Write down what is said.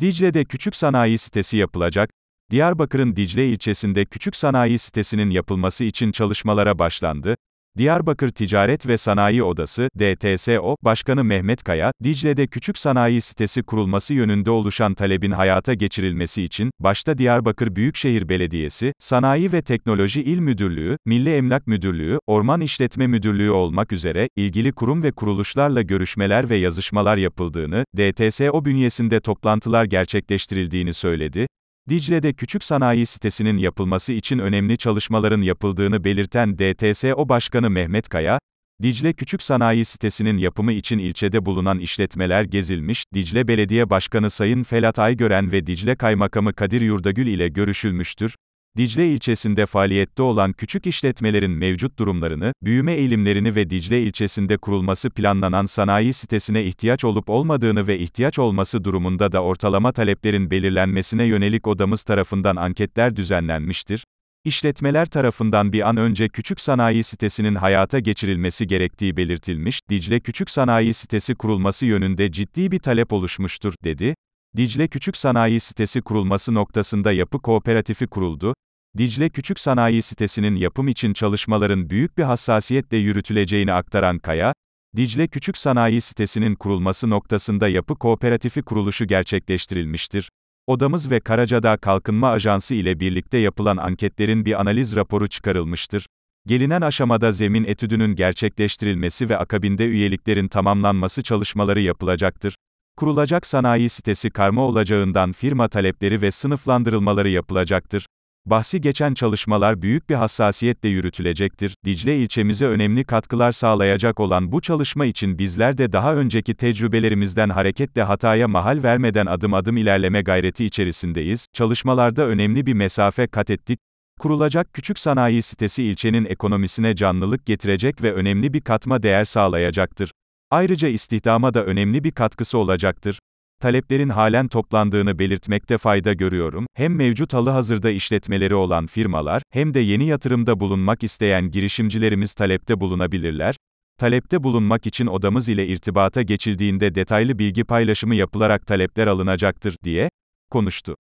Dicle'de küçük sanayi sitesi yapılacak, Diyarbakır'ın Dicle ilçesinde küçük sanayi sitesinin yapılması için çalışmalara başlandı. Diyarbakır Ticaret ve Sanayi Odası, DTSO, Başkanı Mehmet Kaya, Dicle'de küçük sanayi sitesi kurulması yönünde oluşan talebin hayata geçirilmesi için, başta Diyarbakır Büyükşehir Belediyesi, Sanayi ve Teknoloji İl Müdürlüğü, Milli Emlak Müdürlüğü, Orman İşletme Müdürlüğü olmak üzere, ilgili kurum ve kuruluşlarla görüşmeler ve yazışmalar yapıldığını, DTSO bünyesinde toplantılar gerçekleştirildiğini söyledi, Dicle'de küçük sanayi sitesinin yapılması için önemli çalışmaların yapıldığını belirten DTSO Başkanı Mehmet Kaya, Dicle Küçük Sanayi Sitesi'nin yapımı için ilçede bulunan işletmeler gezilmiş, Dicle Belediye Başkanı Sayın Felat Aygören ve Dicle Kaymakamı Kadir Yurdagül ile görüşülmüştür, Dicle ilçesinde faaliyette olan küçük işletmelerin mevcut durumlarını, büyüme eğilimlerini ve Dicle ilçesinde kurulması planlanan sanayi sitesine ihtiyaç olup olmadığını ve ihtiyaç olması durumunda da ortalama taleplerin belirlenmesine yönelik odamız tarafından anketler düzenlenmiştir. İşletmeler tarafından bir an önce küçük sanayi sitesinin hayata geçirilmesi gerektiği belirtilmiş, Dicle Küçük Sanayi Sitesi kurulması yönünde ciddi bir talep oluşmuştur, dedi. Dicle Küçük Sanayi Sitesi kurulması noktasında yapı kooperatifi kuruldu, Dicle Küçük Sanayi sitesinin yapım için çalışmaların büyük bir hassasiyetle yürütüleceğini aktaran Kaya, Dicle Küçük Sanayi sitesinin kurulması noktasında yapı kooperatifi kuruluşu gerçekleştirilmiştir. Odamız ve Karacadağ Kalkınma Ajansı ile birlikte yapılan anketlerin bir analiz raporu çıkarılmıştır. Gelinen aşamada zemin etüdünün gerçekleştirilmesi ve akabinde üyeliklerin tamamlanması çalışmaları yapılacaktır. Kurulacak sanayi sitesi karma olacağından firma talepleri ve sınıflandırılmaları yapılacaktır. Bahsi geçen çalışmalar büyük bir hassasiyetle yürütülecektir. Dicle ilçemize önemli katkılar sağlayacak olan bu çalışma için bizler de daha önceki tecrübelerimizden hareketle hataya mahal vermeden adım adım ilerleme gayreti içerisindeyiz. Çalışmalarda önemli bir mesafe kat ettik. Kurulacak küçük sanayi sitesi ilçenin ekonomisine canlılık getirecek ve önemli bir katma değer sağlayacaktır. Ayrıca istihdama da önemli bir katkısı olacaktır taleplerin halen toplandığını belirtmekte fayda görüyorum, hem mevcut halı-hazırda işletmeleri olan firmalar, hem de yeni yatırımda bulunmak isteyen girişimcilerimiz talepte bulunabilirler, Talepte bulunmak için odamız ile irtibata geçildiğinde detaylı bilgi paylaşımı yapılarak talepler alınacaktır, diye konuştu.